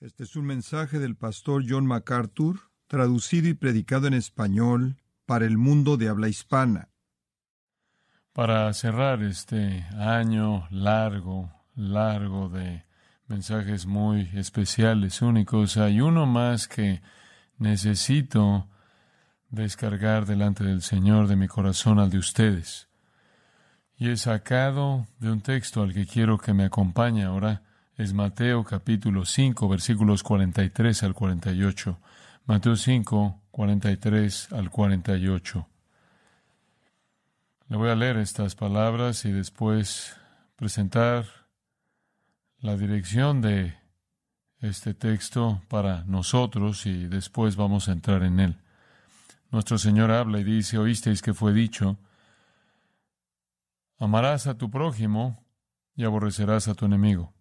Este es un mensaje del pastor John MacArthur, traducido y predicado en español para el mundo de habla hispana. Para cerrar este año largo, largo de mensajes muy especiales, únicos, hay uno más que necesito descargar delante del Señor de mi corazón al de ustedes. Y he sacado de un texto al que quiero que me acompañe ahora es Mateo capítulo 5, versículos 43 al 48. Mateo 5, 43 al 48. Le voy a leer estas palabras y después presentar la dirección de este texto para nosotros y después vamos a entrar en él. Nuestro Señor habla y dice, oísteis que fue dicho, amarás a tu prójimo y aborrecerás a tu enemigo.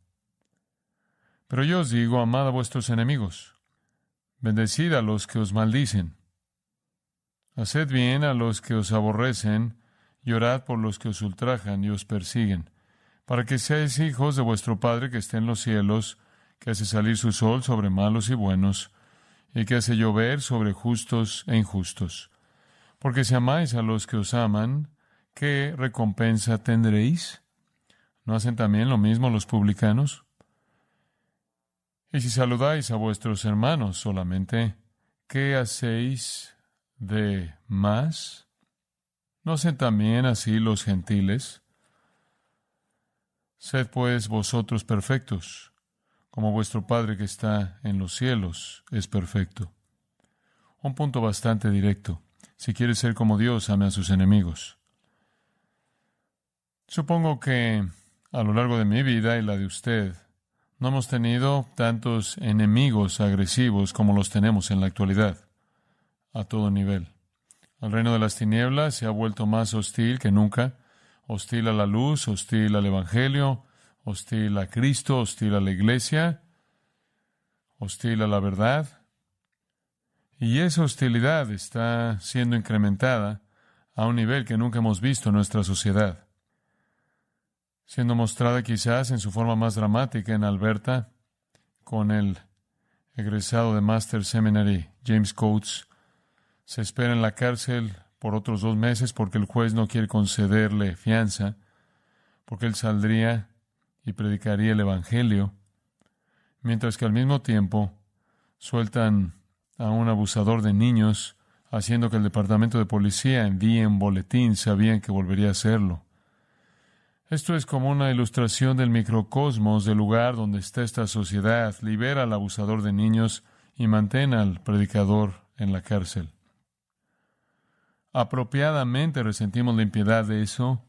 Pero yo os digo, amad a vuestros enemigos, bendecid a los que os maldicen, haced bien a los que os aborrecen, llorad por los que os ultrajan y os persiguen, para que seáis hijos de vuestro Padre que está en los cielos, que hace salir su sol sobre malos y buenos, y que hace llover sobre justos e injustos. Porque si amáis a los que os aman, ¿qué recompensa tendréis? ¿No hacen también lo mismo los publicanos? Y si saludáis a vuestros hermanos solamente, ¿qué hacéis de más? ¿No hacen también así los gentiles? Sed pues vosotros perfectos, como vuestro Padre que está en los cielos es perfecto. Un punto bastante directo. Si quieres ser como Dios, ame a sus enemigos. Supongo que a lo largo de mi vida y la de usted, no hemos tenido tantos enemigos agresivos como los tenemos en la actualidad, a todo nivel. El reino de las tinieblas se ha vuelto más hostil que nunca, hostil a la luz, hostil al Evangelio, hostil a Cristo, hostil a la iglesia, hostil a la verdad. Y esa hostilidad está siendo incrementada a un nivel que nunca hemos visto en nuestra sociedad siendo mostrada quizás en su forma más dramática en Alberta con el egresado de Master Seminary, James Coates. Se espera en la cárcel por otros dos meses porque el juez no quiere concederle fianza, porque él saldría y predicaría el Evangelio, mientras que al mismo tiempo sueltan a un abusador de niños, haciendo que el departamento de policía envíe un boletín, sabían que volvería a hacerlo. Esto es como una ilustración del microcosmos del lugar donde está esta sociedad. Libera al abusador de niños y mantén al predicador en la cárcel. Apropiadamente resentimos la impiedad de eso.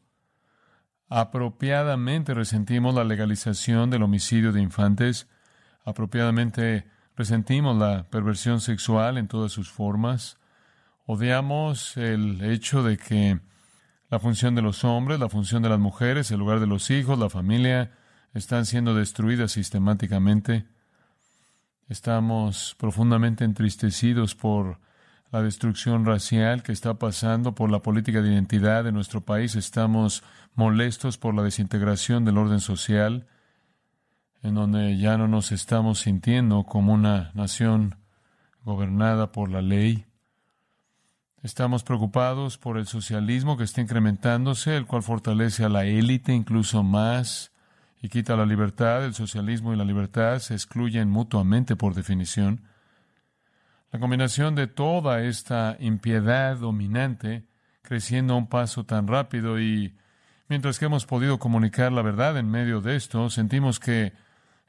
Apropiadamente resentimos la legalización del homicidio de infantes. Apropiadamente resentimos la perversión sexual en todas sus formas. Odiamos el hecho de que la función de los hombres, la función de las mujeres, el lugar de los hijos, la familia, están siendo destruidas sistemáticamente. Estamos profundamente entristecidos por la destrucción racial que está pasando, por la política de identidad de nuestro país. Estamos molestos por la desintegración del orden social, en donde ya no nos estamos sintiendo como una nación gobernada por la ley. Estamos preocupados por el socialismo que está incrementándose, el cual fortalece a la élite incluso más y quita la libertad. El socialismo y la libertad se excluyen mutuamente por definición. La combinación de toda esta impiedad dominante creciendo a un paso tan rápido y mientras que hemos podido comunicar la verdad en medio de esto, sentimos que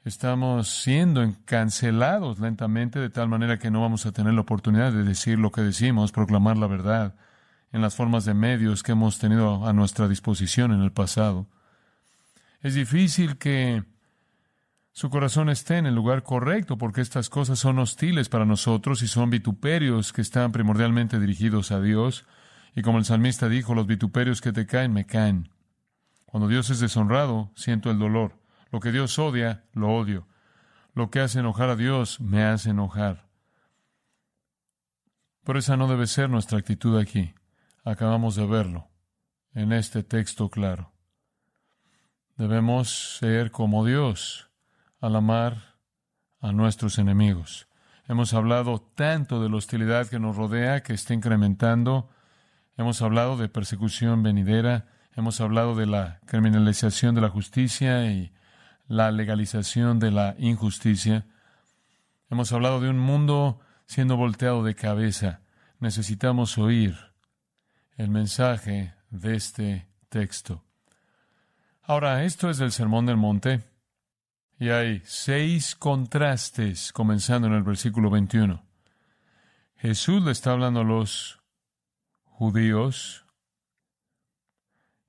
Estamos siendo encancelados lentamente de tal manera que no vamos a tener la oportunidad de decir lo que decimos, proclamar la verdad en las formas de medios que hemos tenido a nuestra disposición en el pasado. Es difícil que su corazón esté en el lugar correcto porque estas cosas son hostiles para nosotros y son vituperios que están primordialmente dirigidos a Dios. Y como el salmista dijo, los vituperios que te caen me caen. Cuando Dios es deshonrado, siento el dolor. Lo que Dios odia, lo odio. Lo que hace enojar a Dios, me hace enojar. Pero esa no debe ser nuestra actitud aquí. Acabamos de verlo en este texto claro. Debemos ser como Dios al amar a nuestros enemigos. Hemos hablado tanto de la hostilidad que nos rodea, que está incrementando. Hemos hablado de persecución venidera. Hemos hablado de la criminalización de la justicia y la legalización de la injusticia. Hemos hablado de un mundo siendo volteado de cabeza. Necesitamos oír el mensaje de este texto. Ahora, esto es el Sermón del Monte. Y hay seis contrastes, comenzando en el versículo 21. Jesús le está hablando a los judíos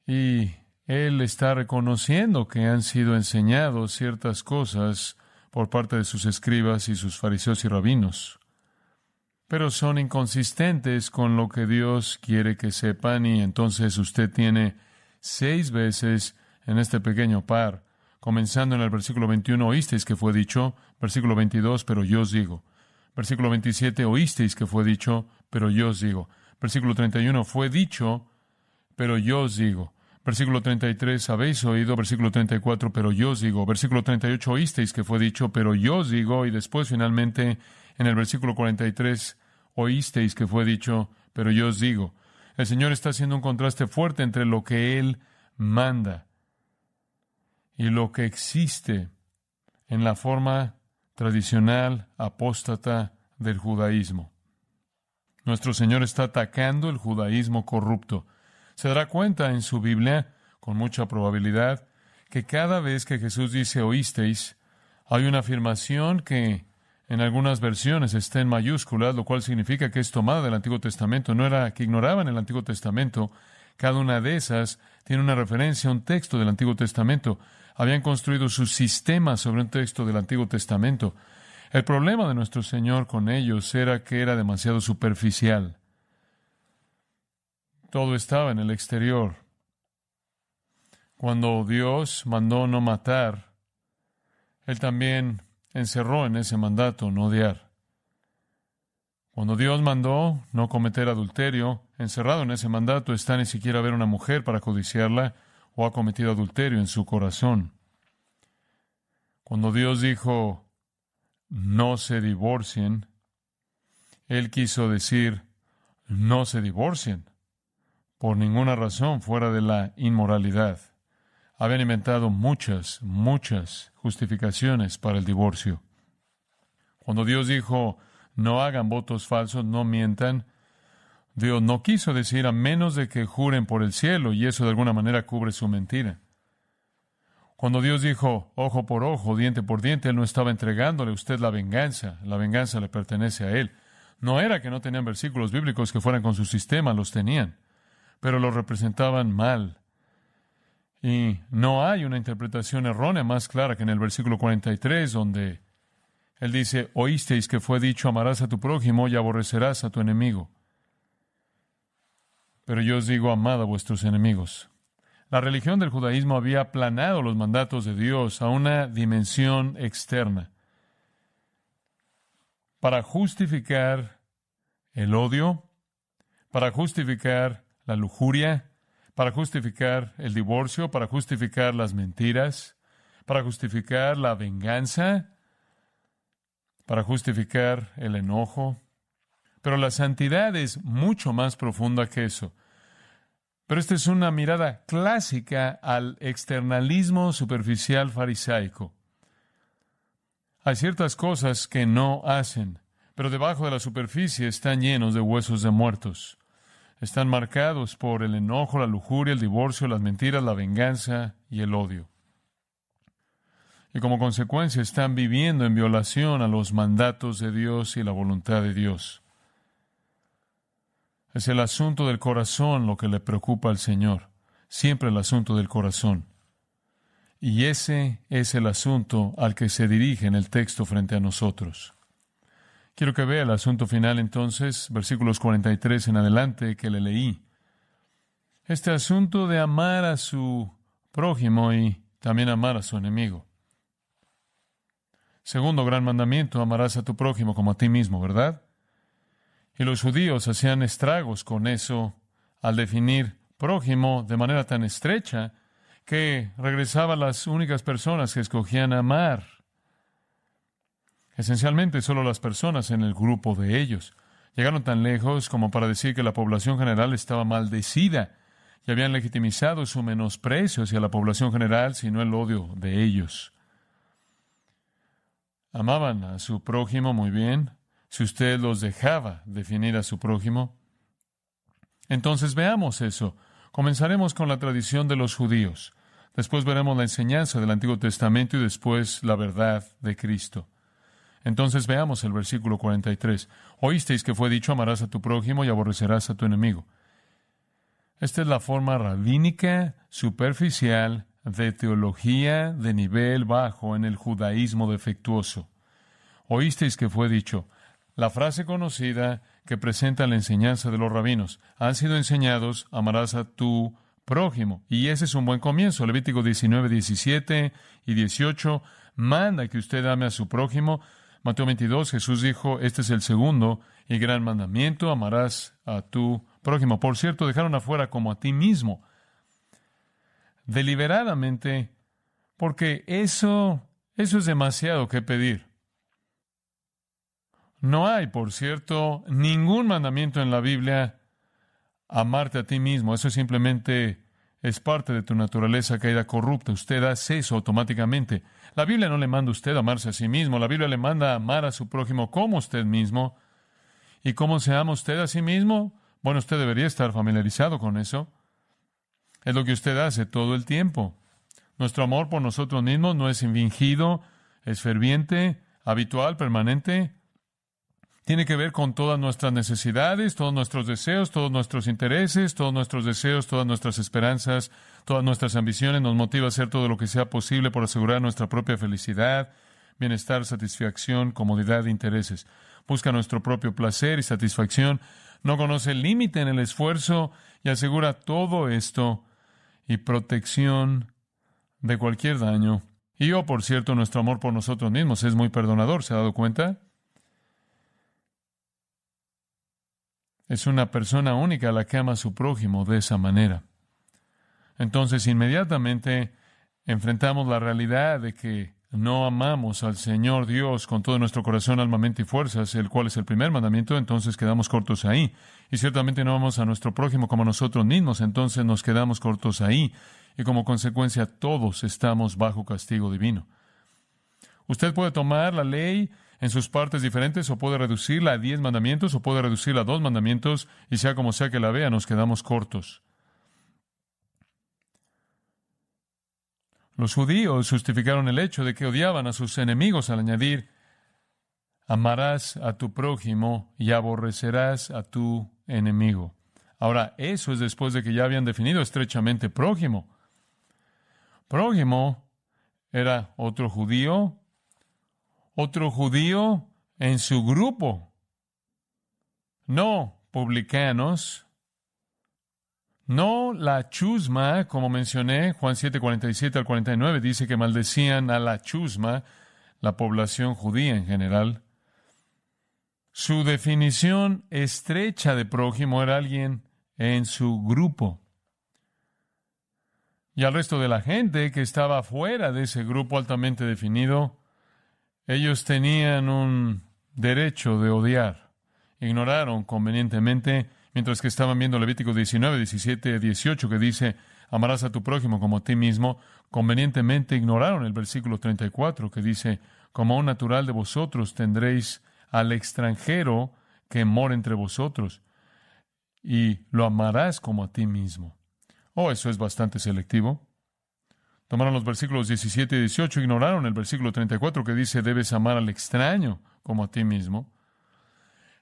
y él está reconociendo que han sido enseñados ciertas cosas por parte de sus escribas y sus fariseos y rabinos, pero son inconsistentes con lo que Dios quiere que sepan y entonces usted tiene seis veces en este pequeño par, comenzando en el versículo 21, oísteis que fue dicho, versículo 22, pero yo os digo, versículo 27, oísteis que fue dicho, pero yo os digo, versículo 31, fue dicho, pero yo os digo, Versículo 33, habéis oído, versículo 34, pero yo os digo, versículo 38, oísteis que fue dicho, pero yo os digo, y después finalmente en el versículo 43, oísteis que fue dicho, pero yo os digo. El Señor está haciendo un contraste fuerte entre lo que Él manda y lo que existe en la forma tradicional apóstata del judaísmo. Nuestro Señor está atacando el judaísmo corrupto. Se dará cuenta en su Biblia, con mucha probabilidad, que cada vez que Jesús dice oísteis, hay una afirmación que en algunas versiones está en mayúsculas, lo cual significa que es tomada del Antiguo Testamento. No era que ignoraban el Antiguo Testamento. Cada una de esas tiene una referencia a un texto del Antiguo Testamento. Habían construido su sistema sobre un texto del Antiguo Testamento. El problema de nuestro Señor con ellos era que era demasiado superficial. Todo estaba en el exterior. Cuando Dios mandó no matar, Él también encerró en ese mandato no odiar. Cuando Dios mandó no cometer adulterio, encerrado en ese mandato está ni siquiera ver una mujer para codiciarla o ha cometido adulterio en su corazón. Cuando Dios dijo, no se divorcien, Él quiso decir, no se divorcien por ninguna razón fuera de la inmoralidad. Habían inventado muchas, muchas justificaciones para el divorcio. Cuando Dios dijo, no hagan votos falsos, no mientan, Dios no quiso decir a menos de que juren por el cielo, y eso de alguna manera cubre su mentira. Cuando Dios dijo, ojo por ojo, diente por diente, Él no estaba entregándole a usted la venganza, la venganza le pertenece a Él. No era que no tenían versículos bíblicos que fueran con su sistema, los tenían pero lo representaban mal. Y no hay una interpretación errónea más clara que en el versículo 43, donde él dice, oísteis que fue dicho, amarás a tu prójimo y aborrecerás a tu enemigo. Pero yo os digo, amad a vuestros enemigos. La religión del judaísmo había aplanado los mandatos de Dios a una dimensión externa para justificar el odio, para justificar la lujuria, para justificar el divorcio, para justificar las mentiras, para justificar la venganza, para justificar el enojo. Pero la santidad es mucho más profunda que eso. Pero esta es una mirada clásica al externalismo superficial farisaico. Hay ciertas cosas que no hacen, pero debajo de la superficie están llenos de huesos de muertos están marcados por el enojo, la lujuria, el divorcio, las mentiras, la venganza y el odio. Y como consecuencia están viviendo en violación a los mandatos de Dios y la voluntad de Dios. Es el asunto del corazón lo que le preocupa al Señor, siempre el asunto del corazón. Y ese es el asunto al que se dirige en el texto frente a nosotros. Quiero que vea el asunto final entonces, versículos 43 en adelante que le leí. Este asunto de amar a su prójimo y también amar a su enemigo. Segundo gran mandamiento, amarás a tu prójimo como a ti mismo, ¿verdad? Y los judíos hacían estragos con eso al definir prójimo de manera tan estrecha que regresaba las únicas personas que escogían amar Esencialmente solo las personas en el grupo de ellos. Llegaron tan lejos como para decir que la población general estaba maldecida y habían legitimizado su menosprecio hacia la población general, sino el odio de ellos. Amaban a su prójimo muy bien, si usted los dejaba definir a su prójimo. Entonces veamos eso. Comenzaremos con la tradición de los judíos. Después veremos la enseñanza del Antiguo Testamento y después la verdad de Cristo. Entonces veamos el versículo 43. Oísteis que fue dicho, amarás a tu prójimo y aborrecerás a tu enemigo. Esta es la forma rabínica, superficial, de teología de nivel bajo en el judaísmo defectuoso. Oísteis que fue dicho, la frase conocida que presenta la enseñanza de los rabinos, han sido enseñados, amarás a tu prójimo. Y ese es un buen comienzo. Levítico 19, 17 y 18 manda que usted ame a su prójimo Mateo 22, Jesús dijo, este es el segundo y gran mandamiento, amarás a tu prójimo. Por cierto, dejaron afuera como a ti mismo, deliberadamente, porque eso, eso es demasiado que pedir. No hay, por cierto, ningún mandamiento en la Biblia amarte a ti mismo. Eso es simplemente es parte de tu naturaleza caída corrupta. Usted hace eso automáticamente. La Biblia no le manda a usted amarse a sí mismo. La Biblia le manda a amar a su prójimo como usted mismo. ¿Y cómo se ama usted a sí mismo? Bueno, usted debería estar familiarizado con eso. Es lo que usted hace todo el tiempo. Nuestro amor por nosotros mismos no es invingido, es ferviente, habitual, permanente tiene que ver con todas nuestras necesidades, todos nuestros deseos, todos nuestros intereses, todos nuestros deseos, todas nuestras esperanzas, todas nuestras ambiciones. Nos motiva a hacer todo lo que sea posible por asegurar nuestra propia felicidad, bienestar, satisfacción, comodidad e intereses. Busca nuestro propio placer y satisfacción. No conoce el límite en el esfuerzo y asegura todo esto y protección de cualquier daño. Y o, oh, por cierto, nuestro amor por nosotros mismos es muy perdonador. ¿Se ha dado cuenta? Es una persona única la que ama a su prójimo de esa manera. Entonces, inmediatamente enfrentamos la realidad de que no amamos al Señor Dios con todo nuestro corazón, alma, mente y fuerzas, el cual es el primer mandamiento, entonces quedamos cortos ahí. Y ciertamente no amamos a nuestro prójimo como nosotros mismos, entonces nos quedamos cortos ahí. Y como consecuencia todos estamos bajo castigo divino. Usted puede tomar la ley en sus partes diferentes, o puede reducirla a diez mandamientos, o puede reducirla a dos mandamientos, y sea como sea que la vea, nos quedamos cortos. Los judíos justificaron el hecho de que odiaban a sus enemigos al añadir, amarás a tu prójimo y aborrecerás a tu enemigo. Ahora, eso es después de que ya habían definido estrechamente prójimo. Prójimo era otro judío otro judío en su grupo. No publicanos. No la chusma, como mencioné, Juan 7, 47 al 49 dice que maldecían a la chusma, la población judía en general. Su definición estrecha de prójimo era alguien en su grupo. Y al resto de la gente que estaba fuera de ese grupo altamente definido, ellos tenían un derecho de odiar. Ignoraron convenientemente, mientras que estaban viendo Levítico 19, 17, 18, que dice, amarás a tu prójimo como a ti mismo, convenientemente ignoraron el versículo 34, que dice, como un natural de vosotros tendréis al extranjero que mora entre vosotros, y lo amarás como a ti mismo. Oh, eso es bastante selectivo. Tomaron los versículos 17 y 18, ignoraron el versículo 34 que dice, debes amar al extraño como a ti mismo.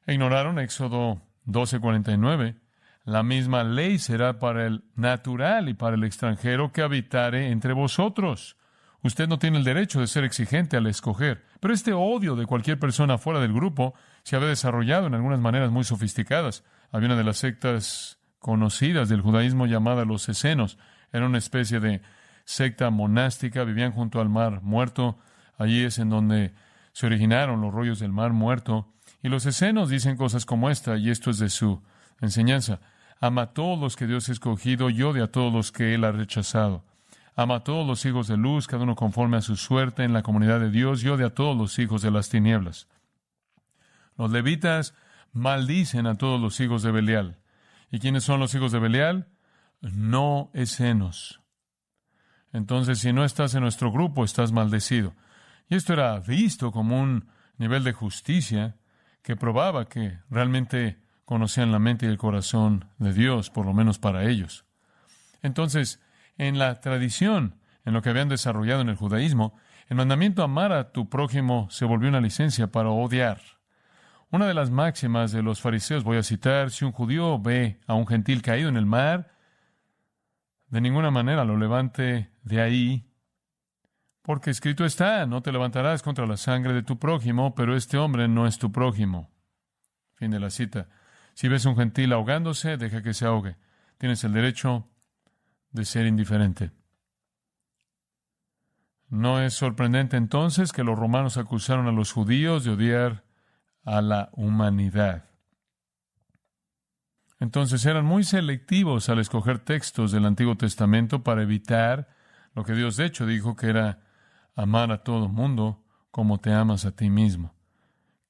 E ignoraron Éxodo 12:49, la misma ley será para el natural y para el extranjero que habitare entre vosotros. Usted no tiene el derecho de ser exigente al escoger, pero este odio de cualquier persona fuera del grupo se había desarrollado en algunas maneras muy sofisticadas. Había una de las sectas conocidas del judaísmo llamada los esenos, era una especie de secta monástica, vivían junto al mar muerto, allí es en donde se originaron los rollos del mar muerto, y los escenos dicen cosas como esta, y esto es de su enseñanza. Ama a todos los que Dios ha escogido y odia a todos los que Él ha rechazado. Ama a todos los hijos de luz, cada uno conforme a su suerte en la comunidad de Dios, yo odia a todos los hijos de las tinieblas. Los levitas maldicen a todos los hijos de Belial. ¿Y quiénes son los hijos de Belial? No escenos. Entonces, si no estás en nuestro grupo, estás maldecido. Y esto era visto como un nivel de justicia que probaba que realmente conocían la mente y el corazón de Dios, por lo menos para ellos. Entonces, en la tradición, en lo que habían desarrollado en el judaísmo, el mandamiento amar a tu prójimo se volvió una licencia para odiar. Una de las máximas de los fariseos, voy a citar, si un judío ve a un gentil caído en el mar, de ninguna manera lo levante de ahí, porque escrito está, no te levantarás contra la sangre de tu prójimo, pero este hombre no es tu prójimo. Fin de la cita. Si ves a un gentil ahogándose, deja que se ahogue. Tienes el derecho de ser indiferente. No es sorprendente entonces que los romanos acusaron a los judíos de odiar a la humanidad. Entonces eran muy selectivos al escoger textos del Antiguo Testamento para evitar lo que Dios, de hecho, dijo que era amar a todo mundo como te amas a ti mismo.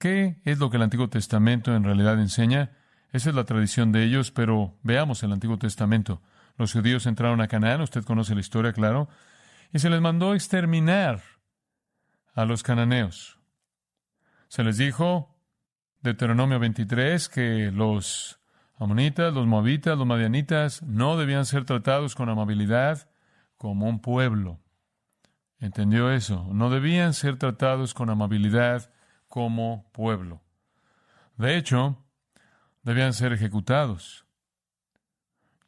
¿Qué es lo que el Antiguo Testamento en realidad enseña? Esa es la tradición de ellos, pero veamos el Antiguo Testamento. Los judíos entraron a Canaán, usted conoce la historia, claro, y se les mandó exterminar a los cananeos. Se les dijo, Deuteronomio 23, que los amonitas, los moabitas, los madianitas no debían ser tratados con amabilidad, como un pueblo. ¿Entendió eso? No debían ser tratados con amabilidad como pueblo. De hecho, debían ser ejecutados.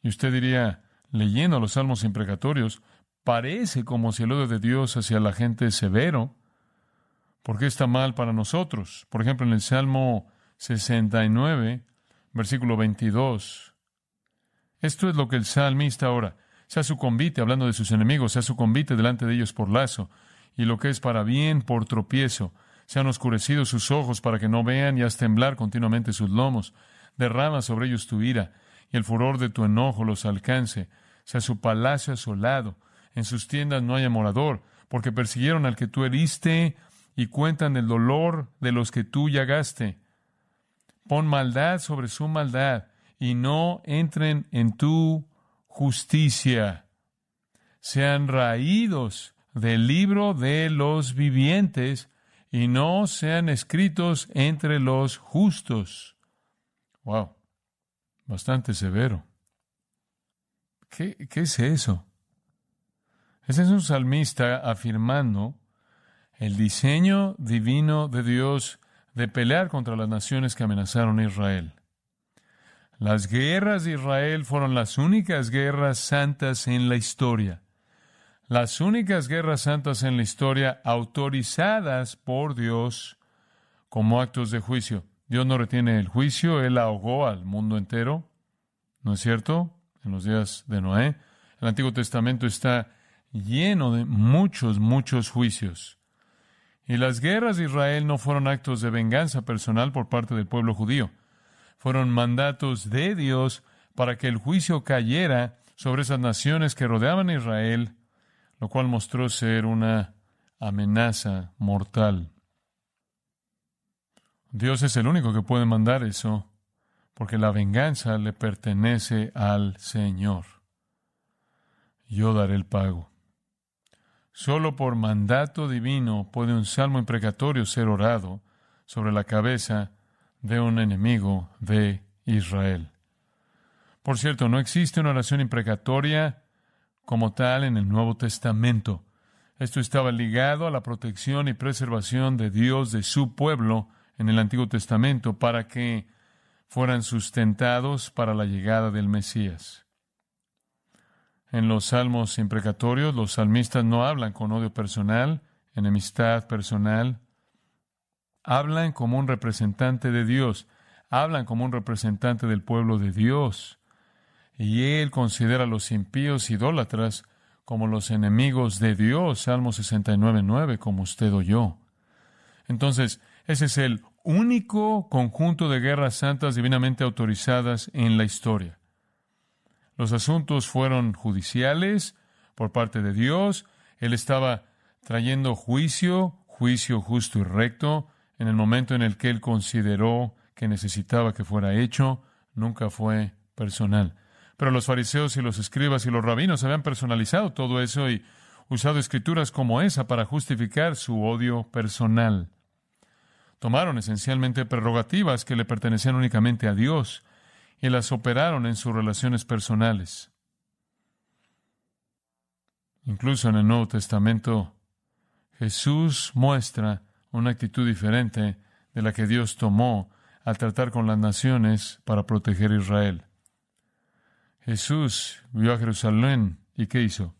Y usted diría, leyendo los salmos imprecatorios, parece como si el odio de Dios hacia la gente es severo, porque está mal para nosotros. Por ejemplo, en el Salmo 69, versículo 22, esto es lo que el salmista ahora sea su convite, hablando de sus enemigos, sea su convite delante de ellos por lazo, y lo que es para bien por tropiezo, sean oscurecidos sus ojos para que no vean y haz temblar continuamente sus lomos, derrama sobre ellos tu ira, y el furor de tu enojo los alcance, sea su palacio asolado, en sus tiendas no haya morador, porque persiguieron al que tú heriste y cuentan el dolor de los que tú llagaste. Pon maldad sobre su maldad, y no entren en tu justicia, sean raídos del libro de los vivientes y no sean escritos entre los justos. Wow, bastante severo. ¿Qué, qué es eso? Ese es un salmista afirmando el diseño divino de Dios de pelear contra las naciones que amenazaron a Israel. Las guerras de Israel fueron las únicas guerras santas en la historia. Las únicas guerras santas en la historia autorizadas por Dios como actos de juicio. Dios no retiene el juicio, Él ahogó al mundo entero, ¿no es cierto? En los días de Noé. El Antiguo Testamento está lleno de muchos, muchos juicios. Y las guerras de Israel no fueron actos de venganza personal por parte del pueblo judío fueron mandatos de Dios para que el juicio cayera sobre esas naciones que rodeaban a Israel, lo cual mostró ser una amenaza mortal. Dios es el único que puede mandar eso, porque la venganza le pertenece al Señor. Yo daré el pago. Solo por mandato divino puede un salmo imprecatorio ser orado sobre la cabeza de un enemigo de Israel. Por cierto, no existe una oración imprecatoria como tal en el Nuevo Testamento. Esto estaba ligado a la protección y preservación de Dios de su pueblo en el Antiguo Testamento para que fueran sustentados para la llegada del Mesías. En los salmos imprecatorios, los salmistas no hablan con odio personal, enemistad personal, hablan como un representante de Dios, hablan como un representante del pueblo de Dios. Y él considera a los impíos idólatras como los enemigos de Dios, Salmo 69.9, como usted o yo. Entonces, ese es el único conjunto de guerras santas divinamente autorizadas en la historia. Los asuntos fueron judiciales por parte de Dios, él estaba trayendo juicio, juicio justo y recto, en el momento en el que él consideró que necesitaba que fuera hecho, nunca fue personal. Pero los fariseos y los escribas y los rabinos habían personalizado todo eso y usado escrituras como esa para justificar su odio personal. Tomaron esencialmente prerrogativas que le pertenecían únicamente a Dios y las operaron en sus relaciones personales. Incluso en el Nuevo Testamento, Jesús muestra una actitud diferente de la que Dios tomó al tratar con las naciones para proteger a Israel. Jesús vio a Jerusalén y ¿qué hizo?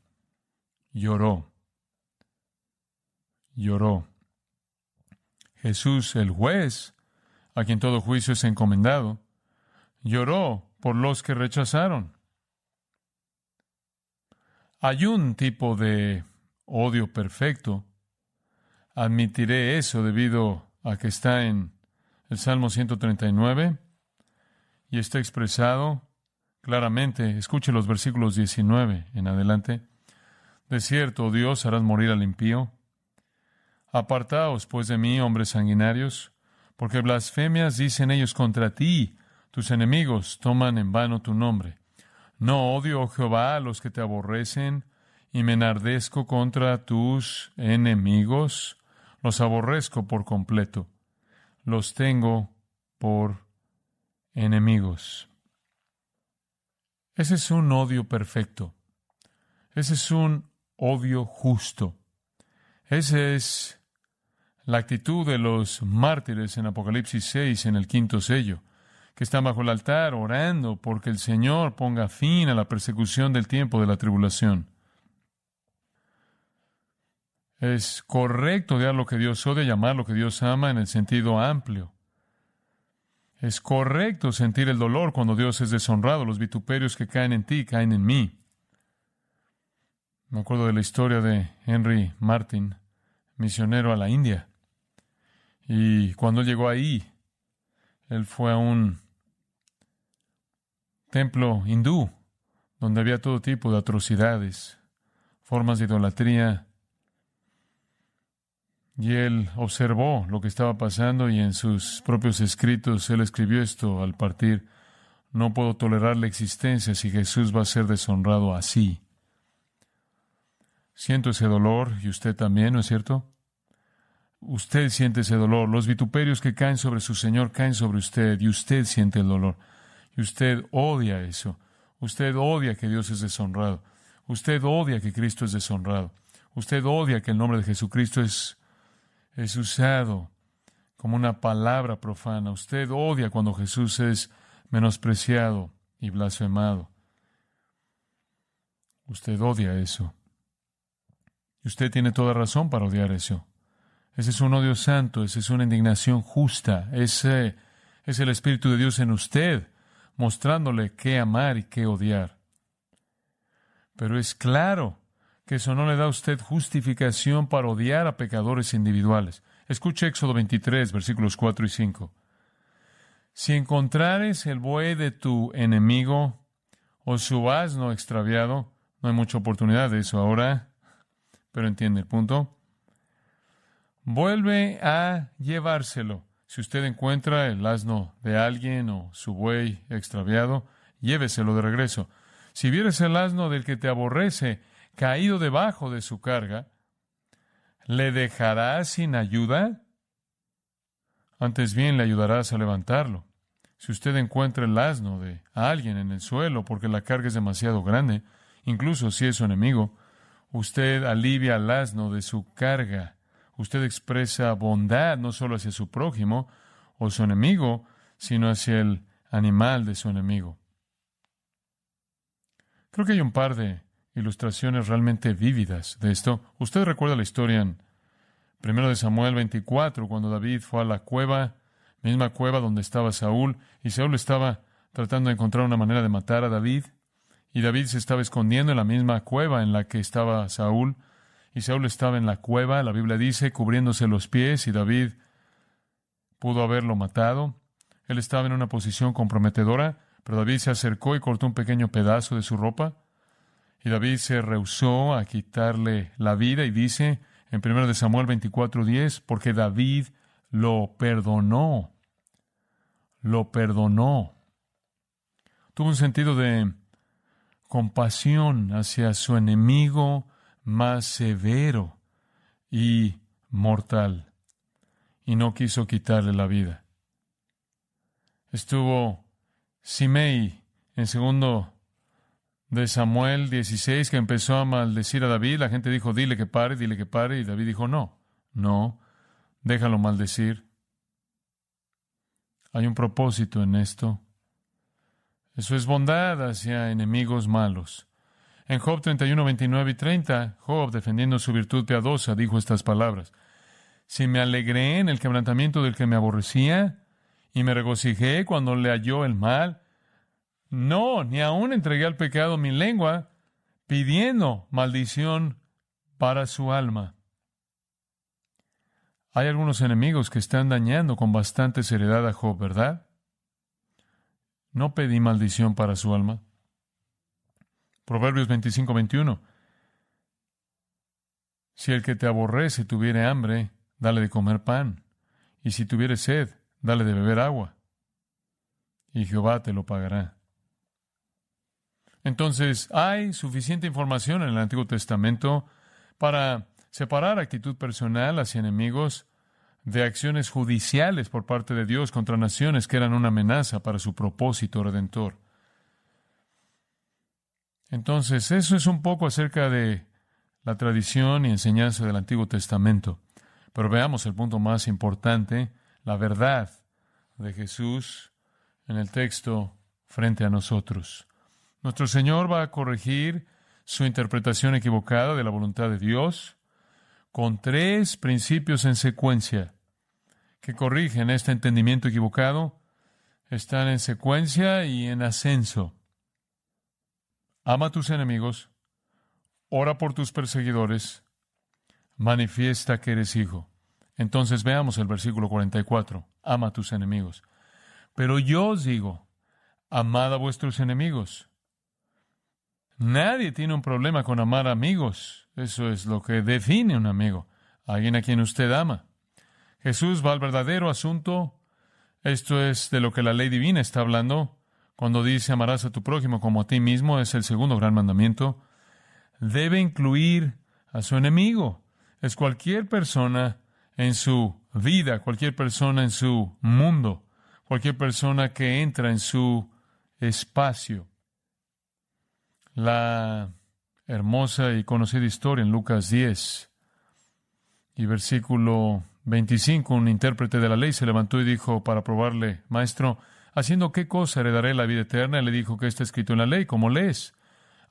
Lloró. Lloró. Jesús, el juez, a quien todo juicio es encomendado, lloró por los que rechazaron. Hay un tipo de odio perfecto admitiré eso debido a que está en el Salmo 139 y está expresado claramente. Escuche los versículos 19 en adelante. De cierto, oh Dios, harás morir al impío. Apartaos, pues, de mí, hombres sanguinarios, porque blasfemias dicen ellos contra ti. Tus enemigos toman en vano tu nombre. No odio, oh Jehová, a los que te aborrecen, y me enardezco contra tus enemigos. Los aborrezco por completo. Los tengo por enemigos. Ese es un odio perfecto. Ese es un odio justo. Esa es la actitud de los mártires en Apocalipsis 6, en el quinto sello, que están bajo el altar orando porque el Señor ponga fin a la persecución del tiempo de la tribulación. Es correcto odiar lo que Dios odia, y amar lo que Dios ama en el sentido amplio. Es correcto sentir el dolor cuando Dios es deshonrado, los vituperios que caen en ti caen en mí. Me acuerdo de la historia de Henry Martin, misionero a la India. Y cuando llegó ahí, él fue a un templo hindú donde había todo tipo de atrocidades, formas de idolatría, y él observó lo que estaba pasando y en sus propios escritos él escribió esto al partir, no puedo tolerar la existencia si Jesús va a ser deshonrado así. Siento ese dolor y usted también, ¿no es cierto? Usted siente ese dolor, los vituperios que caen sobre su Señor caen sobre usted y usted siente el dolor. Y usted odia eso, usted odia que Dios es deshonrado, usted odia que Cristo es deshonrado, usted odia que el nombre de Jesucristo es es usado como una palabra profana. Usted odia cuando Jesús es menospreciado y blasfemado. Usted odia eso. Y usted tiene toda razón para odiar eso. Ese es un odio santo, esa es una indignación justa, ese es el Espíritu de Dios en usted, mostrándole qué amar y qué odiar. Pero es claro que eso no le da a usted justificación para odiar a pecadores individuales. Escuche Éxodo 23, versículos 4 y 5. Si encontrares el buey de tu enemigo o su asno extraviado, no hay mucha oportunidad de eso ahora, pero entiende el punto. Vuelve a llevárselo. Si usted encuentra el asno de alguien o su buey extraviado, lléveselo de regreso. Si vieres el asno del que te aborrece caído debajo de su carga, ¿le dejarás sin ayuda? Antes bien le ayudarás a levantarlo. Si usted encuentra el asno de alguien en el suelo porque la carga es demasiado grande, incluso si es su enemigo, usted alivia al asno de su carga. Usted expresa bondad no solo hacia su prójimo o su enemigo, sino hacia el animal de su enemigo. Creo que hay un par de ilustraciones realmente vívidas de esto. Usted recuerda la historia en 1 Samuel 24, cuando David fue a la cueva, misma cueva donde estaba Saúl, y Saúl estaba tratando de encontrar una manera de matar a David, y David se estaba escondiendo en la misma cueva en la que estaba Saúl, y Saúl estaba en la cueva, la Biblia dice, cubriéndose los pies, y David pudo haberlo matado. Él estaba en una posición comprometedora, pero David se acercó y cortó un pequeño pedazo de su ropa y David se rehusó a quitarle la vida y dice en 1 de Samuel 24:10, porque David lo perdonó, lo perdonó. Tuvo un sentido de compasión hacia su enemigo más severo y mortal, y no quiso quitarle la vida. Estuvo Simei en segundo de Samuel 16 que empezó a maldecir a David, la gente dijo, dile que pare, dile que pare, y David dijo, no, no, déjalo maldecir. Hay un propósito en esto. Eso es bondad hacia enemigos malos. En Job 31, 29 y 30, Job, defendiendo su virtud piadosa, dijo estas palabras. Si me alegré en el quebrantamiento del que me aborrecía, y me regocijé cuando le halló el mal, no, ni aún entregué al pecado mi lengua, pidiendo maldición para su alma. Hay algunos enemigos que están dañando con bastante seriedad a Job, ¿verdad? No pedí maldición para su alma. Proverbios 25, 21. Si el que te aborrece tuviere hambre, dale de comer pan, y si tuviere sed, dale de beber agua, y Jehová te lo pagará. Entonces, hay suficiente información en el Antiguo Testamento para separar actitud personal hacia enemigos de acciones judiciales por parte de Dios contra naciones que eran una amenaza para su propósito redentor. Entonces, eso es un poco acerca de la tradición y enseñanza del Antiguo Testamento. Pero veamos el punto más importante, la verdad de Jesús en el texto frente a nosotros. Nuestro Señor va a corregir su interpretación equivocada de la voluntad de Dios con tres principios en secuencia que corrigen este entendimiento equivocado. Están en secuencia y en ascenso. Ama a tus enemigos, ora por tus perseguidores, manifiesta que eres hijo. Entonces veamos el versículo 44. Ama a tus enemigos. Pero yo os digo, amad a vuestros enemigos, Nadie tiene un problema con amar amigos. Eso es lo que define un amigo, alguien a quien usted ama. Jesús va al verdadero asunto. Esto es de lo que la ley divina está hablando. Cuando dice amarás a tu prójimo como a ti mismo, es el segundo gran mandamiento. Debe incluir a su enemigo. Es cualquier persona en su vida, cualquier persona en su mundo, cualquier persona que entra en su espacio la hermosa y conocida historia en Lucas 10 y versículo 25. Un intérprete de la ley se levantó y dijo para probarle, Maestro, ¿haciendo qué cosa heredaré la vida eterna? Y le dijo que está escrito en la ley, como lees.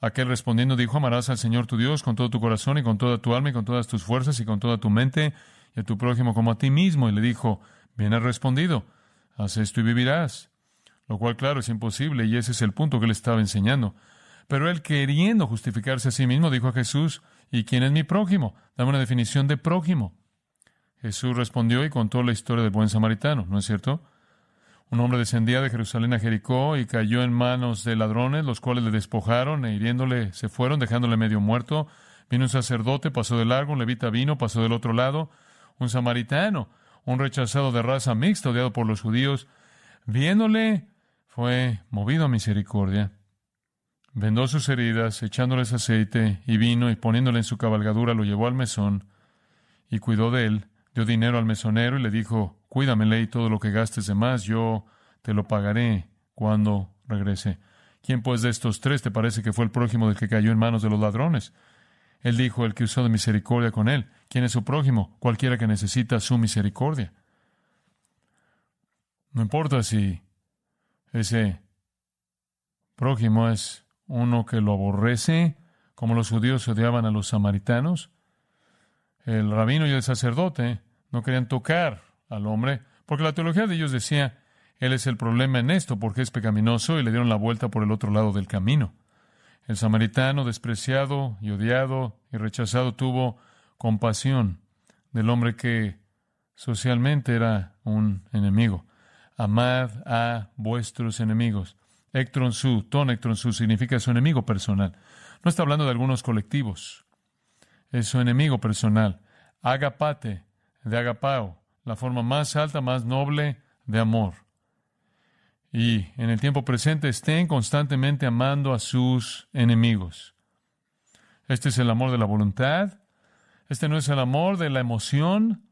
Aquel respondiendo dijo, amarás al Señor tu Dios con todo tu corazón y con toda tu alma y con todas tus fuerzas y con toda tu mente y a tu prójimo como a ti mismo. Y le dijo, bien has respondido, haz esto y vivirás. Lo cual, claro, es imposible y ese es el punto que le estaba enseñando. Pero él queriendo justificarse a sí mismo, dijo a Jesús, ¿y quién es mi prójimo? Dame una definición de prójimo. Jesús respondió y contó la historia del buen samaritano, ¿no es cierto? Un hombre descendía de Jerusalén a Jericó y cayó en manos de ladrones, los cuales le despojaron e hiriéndole se fueron, dejándole medio muerto. Vino un sacerdote, pasó de largo, un levita vino, pasó del otro lado. Un samaritano, un rechazado de raza mixta, odiado por los judíos, viéndole, fue movido a misericordia vendó sus heridas, echándoles aceite y vino y poniéndole en su cabalgadura lo llevó al mesón y cuidó de él, dio dinero al mesonero y le dijo, cuídamele y todo lo que gastes de más yo te lo pagaré cuando regrese. ¿Quién pues de estos tres te parece que fue el prójimo del que cayó en manos de los ladrones? Él dijo, el que usó de misericordia con él. ¿Quién es su prójimo? Cualquiera que necesita su misericordia. No importa si ese prójimo es uno que lo aborrece, como los judíos odiaban a los samaritanos. El rabino y el sacerdote no querían tocar al hombre, porque la teología de ellos decía, él es el problema en esto, porque es pecaminoso, y le dieron la vuelta por el otro lado del camino. El samaritano, despreciado y odiado y rechazado, tuvo compasión del hombre que socialmente era un enemigo. Amad a vuestros enemigos. Ectron Su, Ton Ectron Su significa su enemigo personal. No está hablando de algunos colectivos. Es su enemigo personal. Agapate, de agapao, la forma más alta, más noble de amor. Y en el tiempo presente estén constantemente amando a sus enemigos. Este es el amor de la voluntad. Este no es el amor de la emoción.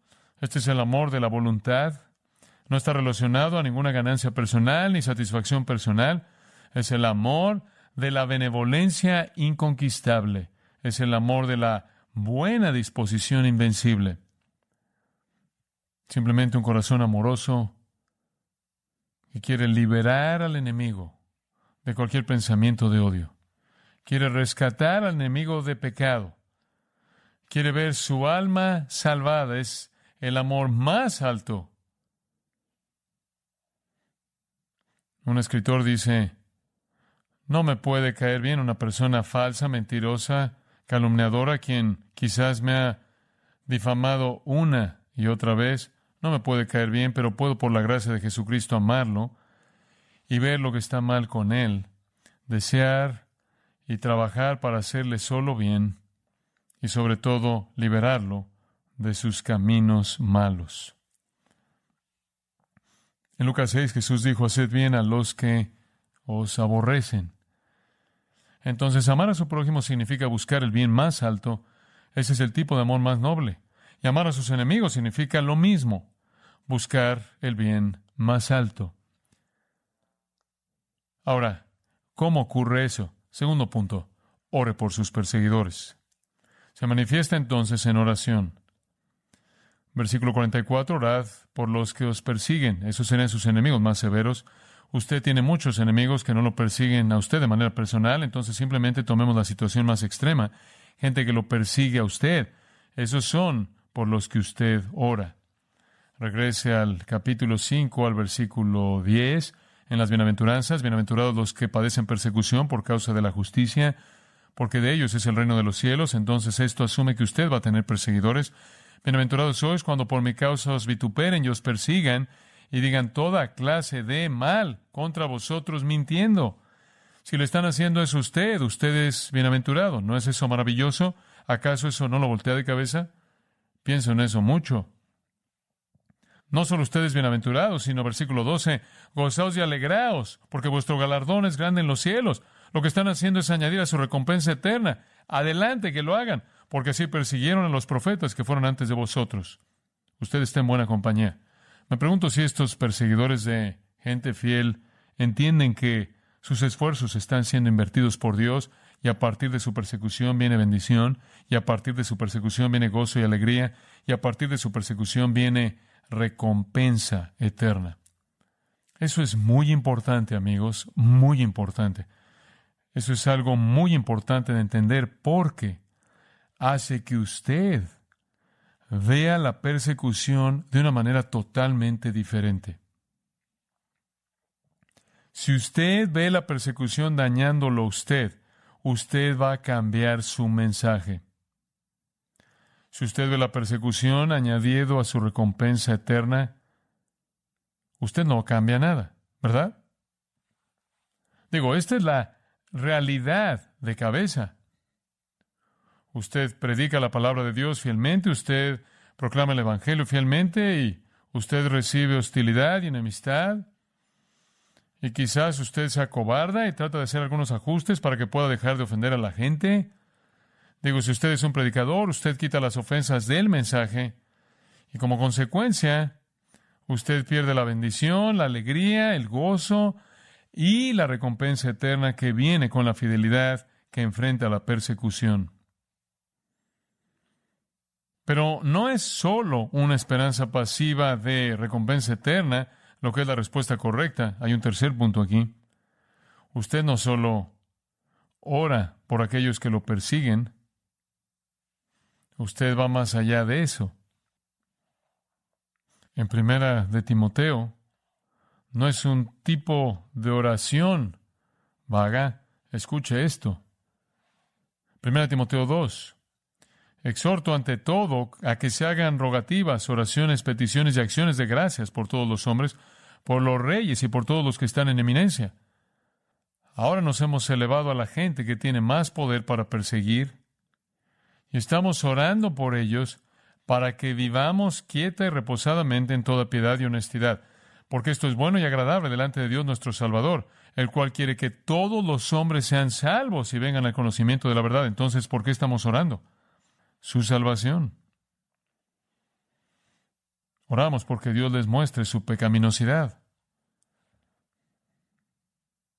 Este es el amor de la voluntad. No está relacionado a ninguna ganancia personal ni satisfacción personal. Es el amor de la benevolencia inconquistable. Es el amor de la buena disposición invencible. Simplemente un corazón amoroso que quiere liberar al enemigo de cualquier pensamiento de odio. Quiere rescatar al enemigo de pecado. Quiere ver su alma salvada. Es el amor más alto Un escritor dice, no me puede caer bien una persona falsa, mentirosa, calumniadora, quien quizás me ha difamado una y otra vez. No me puede caer bien, pero puedo por la gracia de Jesucristo amarlo y ver lo que está mal con él, desear y trabajar para hacerle solo bien y sobre todo liberarlo de sus caminos malos. En Lucas 6 Jesús dijo, haced bien a los que os aborrecen. Entonces, amar a su prójimo significa buscar el bien más alto. Ese es el tipo de amor más noble. Y amar a sus enemigos significa lo mismo, buscar el bien más alto. Ahora, ¿cómo ocurre eso? Segundo punto, ore por sus perseguidores. Se manifiesta entonces en oración. Versículo 44, orad por los que os persiguen. Esos serán sus enemigos más severos. Usted tiene muchos enemigos que no lo persiguen a usted de manera personal, entonces simplemente tomemos la situación más extrema. Gente que lo persigue a usted. Esos son por los que usted ora. Regrese al capítulo 5, al versículo 10, en las bienaventuranzas. Bienaventurados los que padecen persecución por causa de la justicia, porque de ellos es el reino de los cielos. Entonces esto asume que usted va a tener perseguidores. Bienaventurados sois cuando por mi causa os vituperen y os persigan y digan toda clase de mal contra vosotros mintiendo. Si lo están haciendo es usted, usted es bienaventurado. ¿No es eso maravilloso? ¿Acaso eso no lo voltea de cabeza? Pienso en eso mucho. No solo ustedes bienaventurados, sino versículo 12, gozaos y alegraos, porque vuestro galardón es grande en los cielos. Lo que están haciendo es añadir a su recompensa eterna. Adelante, que lo hagan porque así persiguieron a los profetas que fueron antes de vosotros. Usted está en buena compañía. Me pregunto si estos perseguidores de gente fiel entienden que sus esfuerzos están siendo invertidos por Dios y a partir de su persecución viene bendición, y a partir de su persecución viene gozo y alegría, y a partir de su persecución viene recompensa eterna. Eso es muy importante, amigos, muy importante. Eso es algo muy importante de entender porque hace que usted vea la persecución de una manera totalmente diferente. Si usted ve la persecución dañándolo a usted, usted va a cambiar su mensaje. Si usted ve la persecución añadiendo a su recompensa eterna, usted no cambia nada, ¿verdad? Digo, esta es la realidad de cabeza usted predica la palabra de Dios fielmente, usted proclama el Evangelio fielmente y usted recibe hostilidad y enemistad. Y quizás usted se acobarda y trata de hacer algunos ajustes para que pueda dejar de ofender a la gente. Digo, si usted es un predicador, usted quita las ofensas del mensaje y como consecuencia, usted pierde la bendición, la alegría, el gozo y la recompensa eterna que viene con la fidelidad que enfrenta la persecución. Pero no es solo una esperanza pasiva de recompensa eterna lo que es la respuesta correcta. Hay un tercer punto aquí. Usted no solo ora por aquellos que lo persiguen, usted va más allá de eso. En primera de Timoteo, no es un tipo de oración vaga. Escuche esto. Primera de Timoteo 2, Exhorto ante todo a que se hagan rogativas, oraciones, peticiones y acciones de gracias por todos los hombres, por los reyes y por todos los que están en eminencia. Ahora nos hemos elevado a la gente que tiene más poder para perseguir y estamos orando por ellos para que vivamos quieta y reposadamente en toda piedad y honestidad, porque esto es bueno y agradable delante de Dios nuestro Salvador, el cual quiere que todos los hombres sean salvos y vengan al conocimiento de la verdad. Entonces, ¿por qué estamos orando? su salvación. Oramos porque Dios les muestre su pecaminosidad.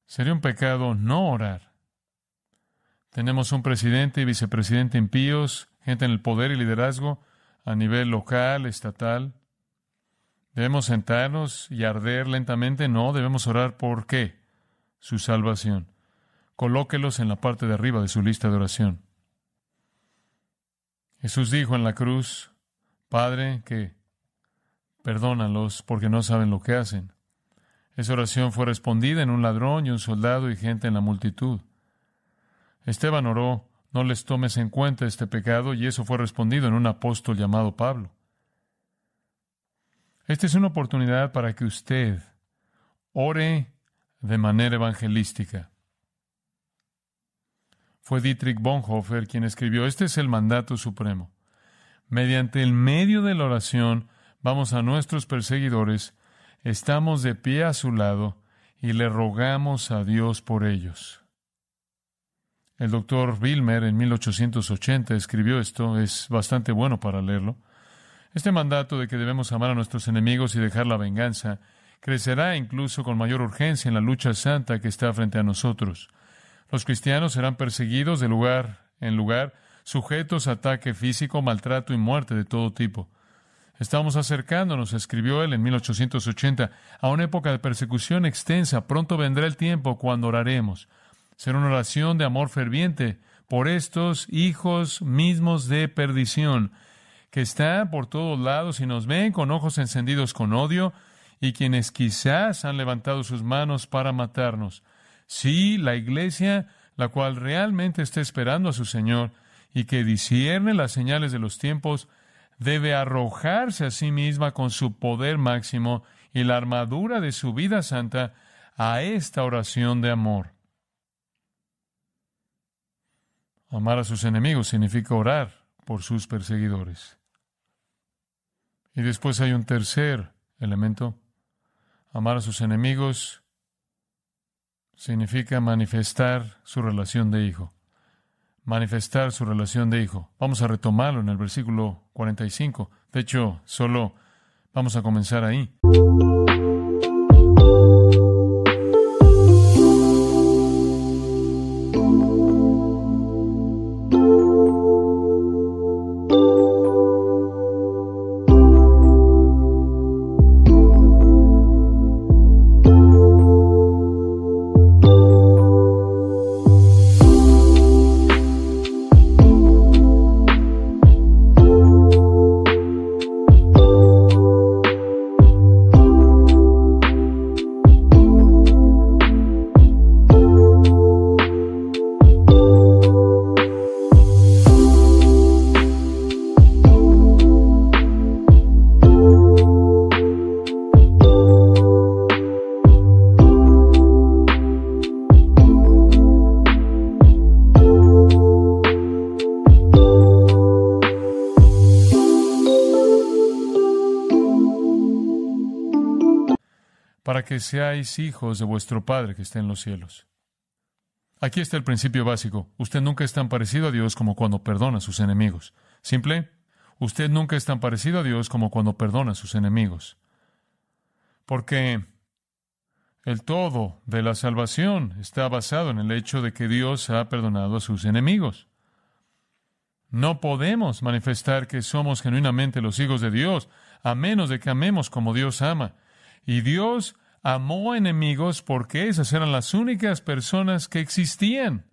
Sería un pecado no orar. Tenemos un presidente y vicepresidente impíos, gente en el poder y liderazgo a nivel local, estatal. ¿Debemos sentarnos y arder lentamente? No, debemos orar por qué? Su salvación. Colóquelos en la parte de arriba de su lista de oración. Jesús dijo en la cruz, Padre, que perdónalos porque no saben lo que hacen. Esa oración fue respondida en un ladrón y un soldado y gente en la multitud. Esteban oró, no les tomes en cuenta este pecado, y eso fue respondido en un apóstol llamado Pablo. Esta es una oportunidad para que usted ore de manera evangelística. Fue Dietrich Bonhoeffer quien escribió, este es el mandato supremo. Mediante el medio de la oración vamos a nuestros perseguidores, estamos de pie a su lado y le rogamos a Dios por ellos. El doctor Wilmer en 1880 escribió esto, es bastante bueno para leerlo. Este mandato de que debemos amar a nuestros enemigos y dejar la venganza crecerá incluso con mayor urgencia en la lucha santa que está frente a nosotros. Los cristianos serán perseguidos de lugar en lugar, sujetos a ataque físico, maltrato y muerte de todo tipo. Estamos acercándonos, escribió él en 1880, a una época de persecución extensa. Pronto vendrá el tiempo cuando oraremos. Será una oración de amor ferviente por estos hijos mismos de perdición, que están por todos lados y nos ven con ojos encendidos con odio, y quienes quizás han levantado sus manos para matarnos. Sí, la iglesia, la cual realmente está esperando a su Señor y que discierne las señales de los tiempos, debe arrojarse a sí misma con su poder máximo y la armadura de su vida santa a esta oración de amor. Amar a sus enemigos significa orar por sus perseguidores. Y después hay un tercer elemento. Amar a sus enemigos significa manifestar su relación de hijo. Manifestar su relación de hijo. Vamos a retomarlo en el versículo 45. De hecho, solo vamos a comenzar ahí. seáis hijos de vuestro Padre que esté en los cielos. Aquí está el principio básico. Usted nunca es tan parecido a Dios como cuando perdona a sus enemigos. Simple, usted nunca es tan parecido a Dios como cuando perdona a sus enemigos. Porque el todo de la salvación está basado en el hecho de que Dios ha perdonado a sus enemigos. No podemos manifestar que somos genuinamente los hijos de Dios, a menos de que amemos como Dios ama. Y Dios amó enemigos porque esas eran las únicas personas que existían.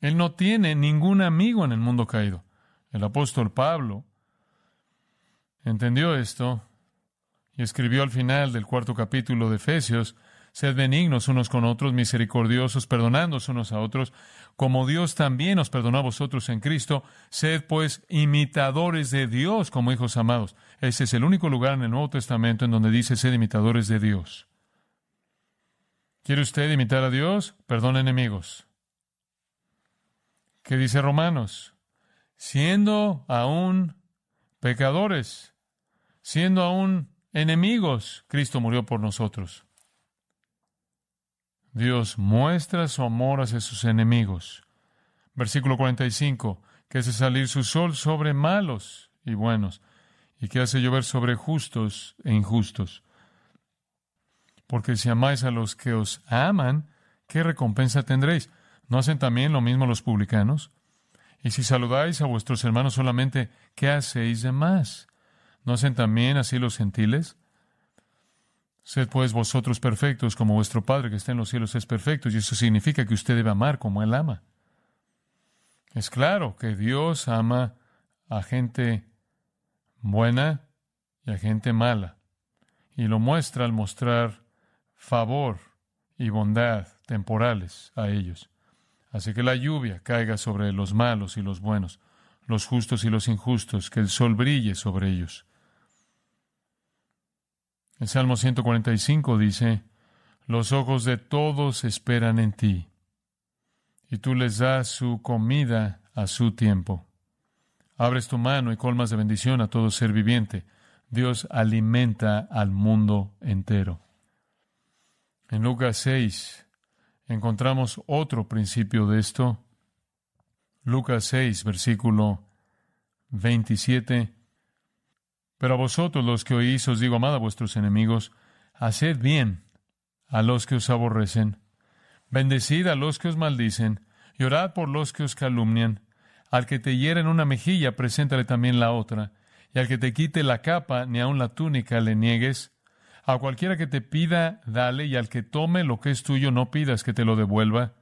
Él no tiene ningún amigo en el mundo caído. El apóstol Pablo entendió esto y escribió al final del cuarto capítulo de Efesios, Sed benignos unos con otros, misericordiosos, perdonándose unos a otros, como Dios también os perdonó a vosotros en Cristo. Sed, pues, imitadores de Dios como hijos amados. Ese es el único lugar en el Nuevo Testamento en donde dice sed imitadores de Dios. ¿Quiere usted imitar a Dios? Perdón enemigos. ¿Qué dice Romanos? Siendo aún pecadores, siendo aún enemigos, Cristo murió por nosotros. Dios muestra su amor hacia sus enemigos. Versículo 45, que hace salir su sol sobre malos y buenos, y que hace llover sobre justos e injustos porque si amáis a los que os aman, ¿qué recompensa tendréis? ¿No hacen también lo mismo los publicanos? Y si saludáis a vuestros hermanos solamente, ¿qué hacéis de más? ¿No hacen también así los gentiles? Sed pues vosotros perfectos como vuestro Padre que está en los cielos es perfecto, y eso significa que usted debe amar como Él ama. Es claro que Dios ama a gente buena y a gente mala, y lo muestra al mostrar favor y bondad temporales a ellos. hace que la lluvia caiga sobre los malos y los buenos, los justos y los injustos, que el sol brille sobre ellos. El Salmo 145 dice, Los ojos de todos esperan en ti, y tú les das su comida a su tiempo. Abres tu mano y colmas de bendición a todo ser viviente. Dios alimenta al mundo entero. En Lucas 6 encontramos otro principio de esto. Lucas 6, versículo 27. Pero a vosotros los que oís os digo, amada a vuestros enemigos, haced bien a los que os aborrecen, bendecid a los que os maldicen, y orad por los que os calumnian. Al que te hiere en una mejilla, preséntale también la otra, y al que te quite la capa, ni aun la túnica le niegues. A cualquiera que te pida, dale, y al que tome lo que es tuyo, no pidas que te lo devuelva.